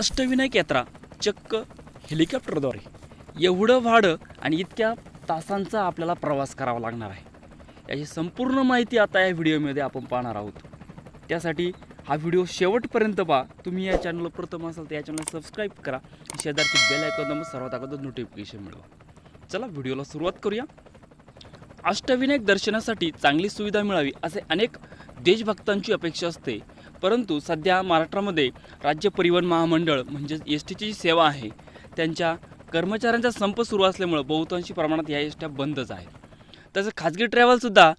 अष्टविनायक यात्रा चक्क हेलिकॉप्टरद्वारे एवढं भाडं आणि इतक्या तासांचा आपल्याला प्रवास करावा लागणार आहे याची संपूर्ण माहिती आता या व्हिडिओमध्ये आपण पाहणार आहोत त्यासाठी हा व्हिडिओ शेवटपर्यंत पहा तुम्ही या चॅनलवर प्रथम असाल तर या चॅनलला सबस्क्राईब करा शेजारची बेल आयकॉन सर्वात अगोदर नोटिफिकेशन मिळवा चला व्हिडिओला सुरुवात करूया अष्टविनायक दर्शनासाठी चांगली सुविधा मिळावी असे अनेक देशभक्तांची अपेक्षा असते परंतु सध्या महाराष्ट्रामध्ये राज्य परिवहन महामंडळ म्हणजेच एस टीची जी सेवा आहे त्यांच्या कर्मचाऱ्यांचा संप सुरू असल्यामुळं बहुतांशी प्रमाणात या एस ट्या बंदच आहेत तसं खाजगी ट्रॅव्हलसुद्धा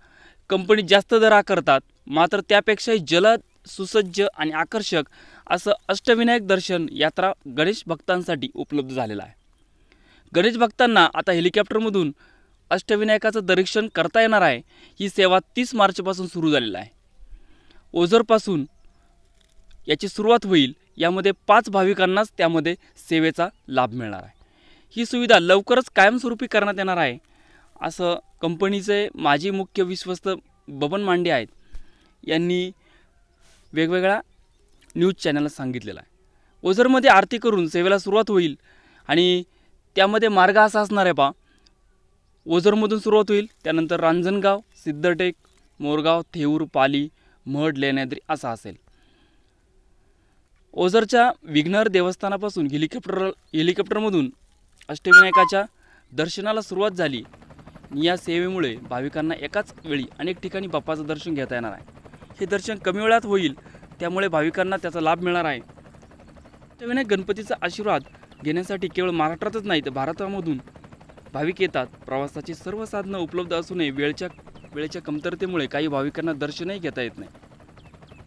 कंपनी जास्त दर आकारतात मात्र त्यापेक्षाही जलद सुसज्ज आणि आकर्षक असं अष्टविनायक दर्शन यात्रा गणेश भक्तांसाठी उपलब्ध झालेलं आहे गणेश भक्तांना आता हेलिकॉप्टरमधून अष्टविनायकाचं दर्शन करता येणार आहे ही सेवा तीस मार्चपासून सुरू झालेलं आहे ओझरपासून याची सुरुवात होईल यामध्ये पाच भाविकांनाच त्यामध्ये सेवेचा लाभ मिळणार आहे ही सुविधा लवकरच कायमस्वरूपी करण्यात येणार आहे असं कंपनीचे माजी मुख्य विश्वस्त बबन मांडे आहेत यांनी वेगवेगळ्या न्यूज चॅनलला सांगितलेलं आहे ओझरमध्ये आरती करून सेवेला सुरुवात होईल आणि त्यामध्ये मार्ग असा असणार आहे पा ओझरमधून सुरुवात होईल त्यानंतर रांजणगाव सिद्धटेक मोरगाव थेऊर पाली मढ लेण्याद्री असा असेल ओझरच्या विघ्नर देवस्थानापासून हेलिकॉप्टर हेलिकॉप्टरमधून अष्टविनायकाच्या दर्शनाला सुरुवात झाली या सेवेमुळे भाविकांना एकाच वेळी अनेक ठिकाणी बाप्पाचं दर्शन घेता येणार आहे हे दर्शन कमी वेळात होईल त्यामुळे भाविकांना त्याचा लाभ मिळणार आहे अष्टविनायक गणपतीचा आशीर्वाद घेण्यासाठी केवळ महाराष्ट्रातच नाही तर भारतामधून भाविक येतात प्रवासाची सर्व साधनं उपलब्ध असूनही वेळच्या वेळेच्या कमतरतेमुळे काही भाविकांना दर्शनही घेता येत नाही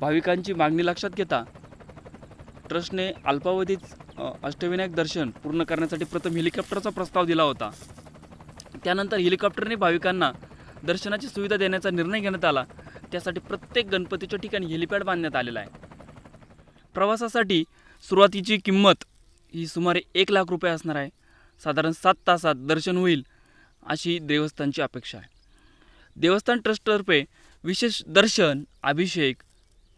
भाविकांची मागणी लक्षात घेता ट्रस्टने अल्पावधीत अष्टविनायक दर्शन पूर्ण करण्यासाठी प्रथम हेलिकॉप्टरचा प्रस्ताव दिला होता त्यानंतर हेलिकॉप्टरने भाविकांना दर्शनाची सुविधा देण्याचा निर्णय घेण्यात आला त्यासाठी प्रत्येक गणपतीच्या ठिकाणी हेलिपॅड बांधण्यात आलेला आहे प्रवासासाठी सुरुवातीची किंमत ही सुमारे एक लाख रुपये असणार आहे साधारण सात तासात दर्शन होईल अशी देवस्थानची अपेक्षा आहे देवस्थान ट्रस्टतर्फे विशेष दर्शन अभिषेक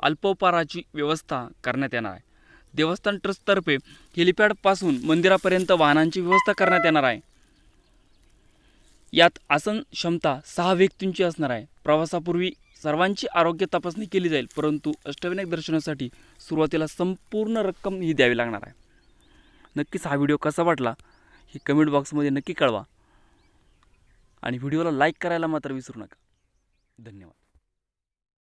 अल्पोपाराची व्यवस्था करण्यात येणार आहे देवस्थान ट्रस्टतर्फे हेलिपॅडपासून मंदिरापर्यंत वाहनांची व्यवस्था करण्यात येणार आहे यात आसन क्षमता सहा व्यक्तींची असणार आहे प्रवासापूर्वी सर्वांची आरोग्य तपासणी केली जाईल परंतु अष्टविनायक दर्शनासाठी सुरुवातीला संपूर्ण रक्कम ही द्यावी लागणार आहे नक्कीच हा व्हिडिओ कसा वाटला हे कमेंट बॉक्समध्ये नक्की कळवा आणि व्हिडिओला लाईक करायला मात्र विसरू नका धन्यवाद